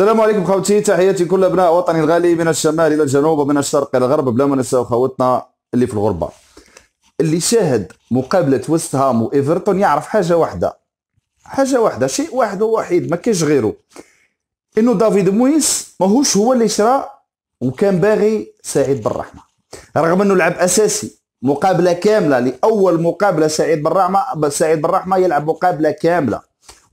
السلام عليكم خوتي تحياتي كل ابناء وطني الغالي من الشمال الى الجنوب ومن الشرق الى الغرب بلا ما نساو خوتنا اللي في الغربه اللي شاهد مقابله ويست هام وايفرتون يعرف حاجه واحده حاجه واحده شيء واحد ووحيد ما كاينش غيره انه دافيد مويس ماهوش هو اللي شرى وكان باغي سعيد بالرحمه رغم انه لعب اساسي مقابله كامله لاول مقابله سعيد بالرحمه سعيد بالرحمه يلعب مقابله كامله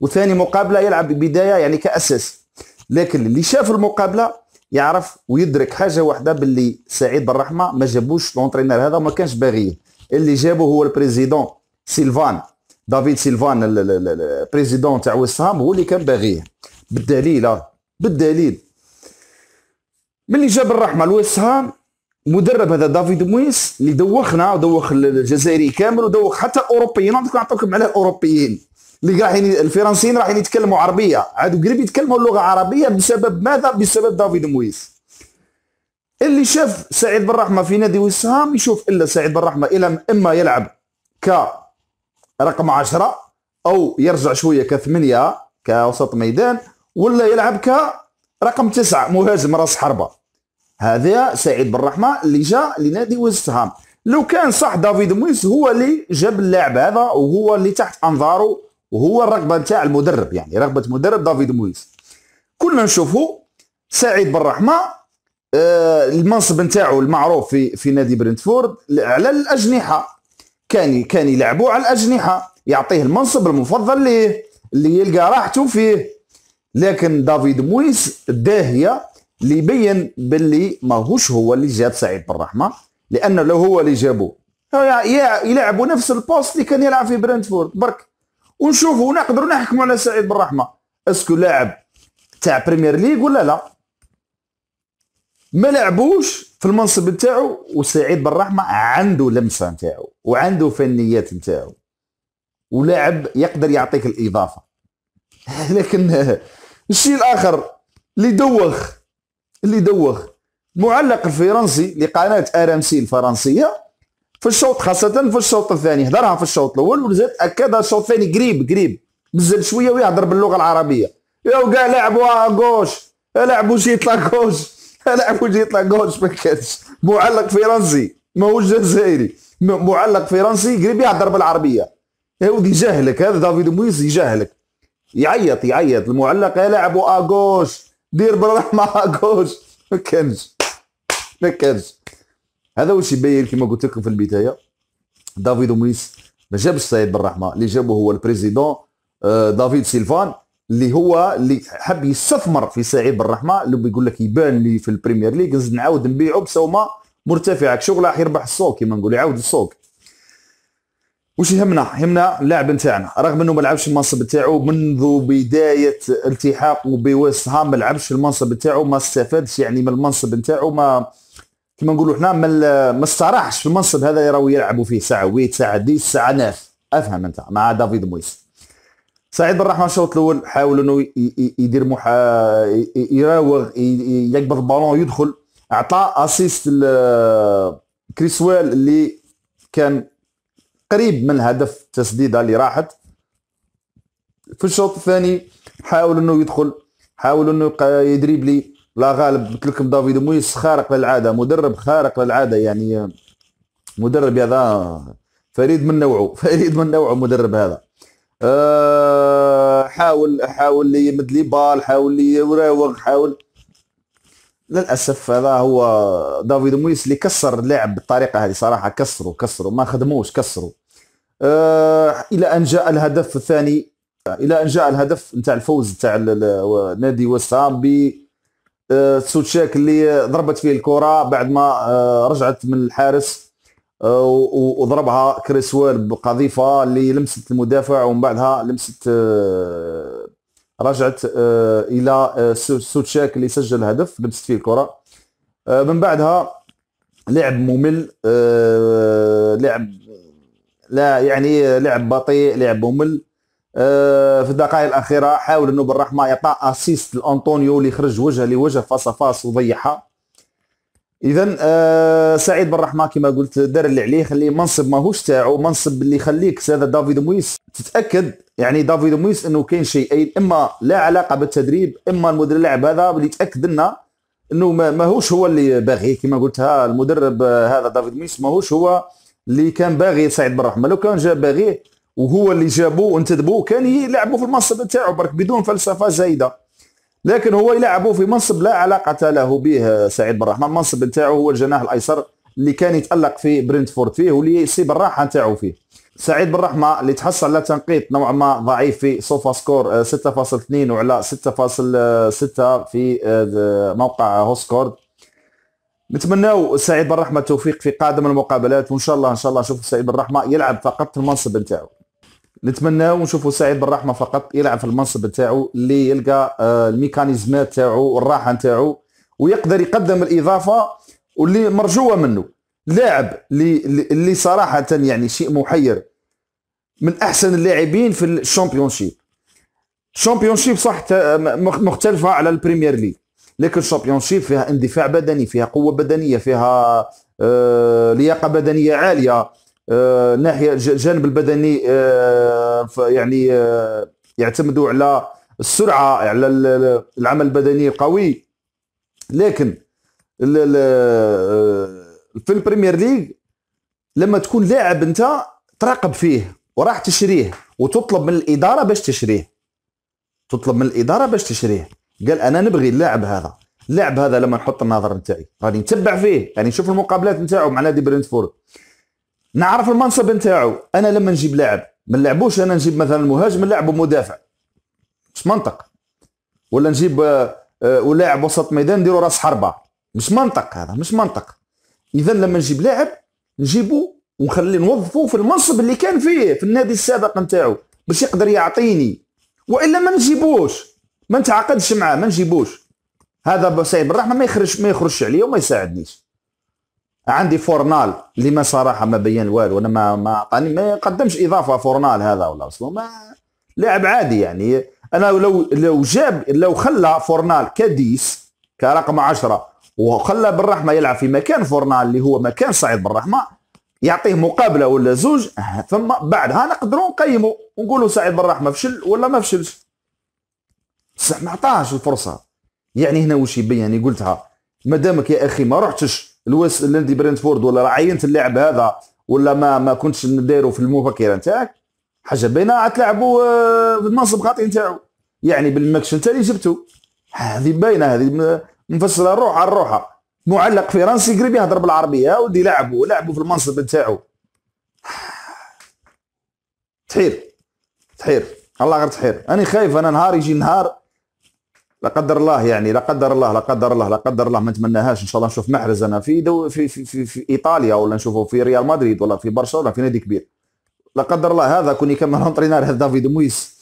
وثاني مقابله يلعب بدايه يعني كاساسي لكن اللي شاف المقابله يعرف ويدرك حاجه واحده باللي سعيد بالرحمه ما جابوش لونترينر هذا وما كانش باغيه اللي جابه هو البريزيدون سيلفان دافيد سيلفان البريزيدون تاع ويست هو اللي كان باغيه بالدليل اه بالدليل ملي جاب الرحمه لويست هام مدرب هذا دافيد مويس اللي دوخنا ودوخ الجزائري كامل ودوخ حتى الاوروبيين نعطيكم على الاوروبيين اللي راح يعني الفرنسيين راح يتكلموا عربيه عاد قريب يتكلموا اللغه العربيه بسبب ماذا بسبب دافيد مويس اللي شاف سعيد بن رحمه في نادي وسام يشوف الا سعيد بن رحمه الى اما يلعب ك رقم 10 او يرجع شويه كثمانيه كوسط ميدان ولا يلعب كرقم تسعه مهاجم راس حربه هذا سعيد بن رحمه اللي جا لنادي ويست لو كان صح دافيد مويس هو اللي جاب اللاعب هذا وهو اللي تحت انظاره وهو الرغبه نتاع المدرب يعني رغبه مدرب دافيد مويس كنا نشوفه سعيد بالرحمه آه، المنصب نتاعو المعروف في في نادي برنتفورد على الاجنحه كان كان يلعبوا على الاجنحه يعطيه المنصب المفضل ليه اللي يلقى راحته فيه لكن دافيد مويس الداهيه اللي يبين باللي ماهوش هو اللي جاب سعيد بالرحمه لانه لو هو اللي جابه يلعبوا نفس البوست اللي كان يلعب في برنتفورد برك ونشوفوا ونقدروا نحكموا على سعيد بالرحمه اسكو لاعب تاع بريمير ليغ ولا لا ما لعبوش في المنصب نتاعو وسعيد بالرحمه عنده لمسه نتاعو وعنده فنيات نتاعو ولاعب يقدر يعطيك الاضافه لكن الشيء الاخر اللي دوخ اللي دوخ معلق الفرنسي لقناه ار ام سي الفرنسيه في الشوط خاصة في الشوط الثاني هدرها في الشوط الأول ونزلت أكد الشوط الثاني قريب قريب نزل شوية ويهضر باللغة العربية يا وكاع لعبوا غوش لعبوا شي يطلع غوش لعبوا شي يطلع ما كانش معلق فرنسي ماهوش جزائري معلق فرنسي قريب يهضر بالعربية يا ودي هذا دافيد مويس يجاهلك يعيط يعيط المعلق لعبوا اغوش دير بالرحمه اغوش ما كانش ما كانش هذا واش يبين كما قلت لكم في البدايه دافيد مويس ما جابش سعيد بالرحمه اللي جابه هو البريزيدون آه، دافيد سيلفان اللي هو اللي حب يستثمر في سعيد بالرحمه اللي بيقول لك يبان لي في البريمير ليج نزيد نعاود نبيعه بسومه مرتفعه شغل راح يربح السوق كما نقول يعاود السوق وش يهمنا؟ يهمنا اللاعب نتاعنا رغم انه ما لعبش المنصب نتاعو منذ بدايه التحاقه بويست هام ما لعبش المنصب نتاعو ما استفادش يعني من المنصب نتاعو ما كما نقولوا حنا ما استراحش في المنصب هذا يراو يلعبوا فيه ساعه ويت ساعه دي ساعه ناف افهم انت مع دافيد مويس سعيد بن رحمه الشوط الاول حاول انه يدير محا يراوغ يقبض البالون يدخل اعطى اسيست كريسوال اللي كان قريب من الهدف التسديده اللي راحت في الشوط الثاني حاول انه يدخل حاول انه يدريب لي لا غالب قلت لكم دافيد مويس خارق للعاده مدرب خارق للعاده يعني مدرب هذا فريد من نوعه فريد من نوعه مدرب هذا أه حاول حاول يمد لي بال حاول يراوغ حاول للاسف هذا هو دافيد مويس اللي كسر اللاعب بالطريقه هذه صراحه كسروا كسروا ما خدموش كسروا أه الى ان جاء الهدف الثاني الى ان جاء الهدف نتاع الفوز نتاع نادي وسام آه، سوتشاك اللي ضربت فيه الكره بعد ما آه، رجعت من الحارس آه، وضربها ويل بقذيفه اللي لمست المدافع ومن بعدها لمست رجعت الى سوتشاك اللي سجل هدف لمست فيه الكره من بعدها لعب ممل لعب لا يعني لعب بطيء لعب ممل آه، في الدقائق الاخيره حاول انه بالرحمه يعطى اسيست لانطونيو اللي خرج وجه لوجه فاس فاس وضيعها اذا آه سعيد بالرحمه كما قلت دار اللي عليه خليه منصب ماهوش تاعو منصب اللي يخليك هذا دافيد مويس تتاكد يعني دافيد مويس انه كاين شيئين اما لا علاقه بالتدريب اما المدير اللاعب هذا اللي تأكد لنا انه ماهوش هو اللي باغيه كما قلتها المدرب هذا دافيد مويس ماهوش هو اللي كان باغي سعيد بالرحمه لو كان جا باغيه وهو اللي جابوه وانتدبوه كان يلعبوا في المنصب نتاعو برك بدون فلسفه زايده لكن هو يلعبوا في منصب لا علاقه له به سعيد بن رحمن المنصب نتاعو هو الجناح الايسر اللي كان يتالق في برنتفورد فيه واللي يصيب الراحه نتاعو فيه سعيد بن رحمه اللي تحصل على تنقيط نوعا ما ضعيف في سوفا سكور 6.2 آه، وعلى 6.6 آه، في آه، موقع هوسكورد نتمناو سعيد بن رحمه التوفيق في قادم المقابلات وان شاء الله ان شاء الله نشوف سعيد بن رحمه يلعب فقط المنصب نتاعو نتمنى ونشوفوا سعيد بالرحمه فقط يلعب في المنصب تاعو اللي يلقى آه، الميكانيزمات تاعو والراحه تاعو ويقدر يقدم الاضافه واللي مرجوه منه لاعب اللي اللي صراحه يعني شيء محير من احسن اللاعبين في الشامبيونشيب الشامبيونشيب صح مختلفه على البريمير ليغ لكن الشامبيونشيب فيها اندفاع بدني فيها قوه بدنيه فيها آه، لياقه بدنيه عاليه آه، ناحيه الجانب البدني آه، يعني آه، يعتمدوا على السرعه على العمل البدني القوي لكن في البريمير ليج لما تكون لاعب انت تراقب فيه وراح تشريه وتطلب من الاداره باش تشريه تطلب من الاداره باش تشريه قال انا نبغي اللاعب هذا اللاعب هذا لما نحط النظر نتاعي غادي نتبع فيه يعني نشوف المقابلات نتاعو مع نادي برنتفورد نعرف المنصب نتاعو انا لما نجيب لاعب ما نلعبوش انا نجيب مثلا مهاجم نلعبو مدافع مش منطق ولا نجيب آه، آه، ولاعب وسط ميدان نديرو راس حربه مش منطق هذا مش منطق اذا لما نجيب لاعب نجيبو ونخلي نوظفو في المنصب اللي كان فيه في النادي السابق نتاعو باش يقدر يعطيني والا ما نجيبوش ما نتعاقدش معاه ما نجيبوش هذا بسيب الرحمه ما يخرج ما يخرجش عليا وما يساعدنيش عندي فورنال اللي ما صراحه ما بين والو انا ما ما عطاني ما قدمش اضافه فورنال هذا ولا اصلا ما لاعب عادي يعني انا لو لو جاب لو خلى فورنال كديس كرقم 10 وخلى بالرحمه يلعب في مكان فورنال اللي هو مكان سعيد بالرحمه يعطيه مقابله ولا زوج ثم بعدها نقدروا نقيموا ونقولوا سعيد بالرحمه فشل ولا ما فشلش بصح ما عطاهش الفرصه يعني هنا واش يبين يعني قلتها مادامك يا اخي ما رحتش الوس الذي برنتفورد ولا عينت اللاعب هذا ولا ما ما كنتش دايرو في المفكره نتاعك حاجه باينه تلعبوا آه، في المنصب خاطي نتاعو يعني بالماكش انت اللي جبتو هذه باينه هذه مفسره الروح على الروحه معلق فرنسي قريب يهضر بالعربيه ودي لعبوا لعبوا في المنصب نتاعو تحير تحير الله غير تحير انا خايف انا نهار يجي نهار لا قدر الله يعني لا قدر الله لا قدر الله لا قدر الله ما نتمناهاش ان شاء الله نشوف محرز انا في دو في, في, في, في ايطاليا ولا نشوفه في ريال مدريد ولا في برشلونه في نادي كبير لا قدر الله هذا كوني يكمل انترينار هذا دافيد مويس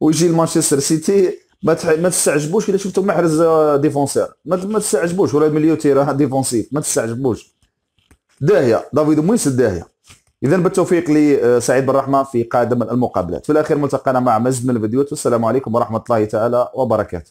ويجي لمانشستر سيتي ما ما تستعجبوش الا شفتوا محرز آه، ديفونسير ما تستعجبوش ولا مليو راه ديفونسيف ما تستعجبوش داهيه دافيد مويس الداهيه اذا بالتوفيق لسعيد بن رحمة في قادم المقابلات في الاخير ملتقانا مع مزيد من الفيديوهات والسلام عليكم ورحمه الله تعالى وبركاته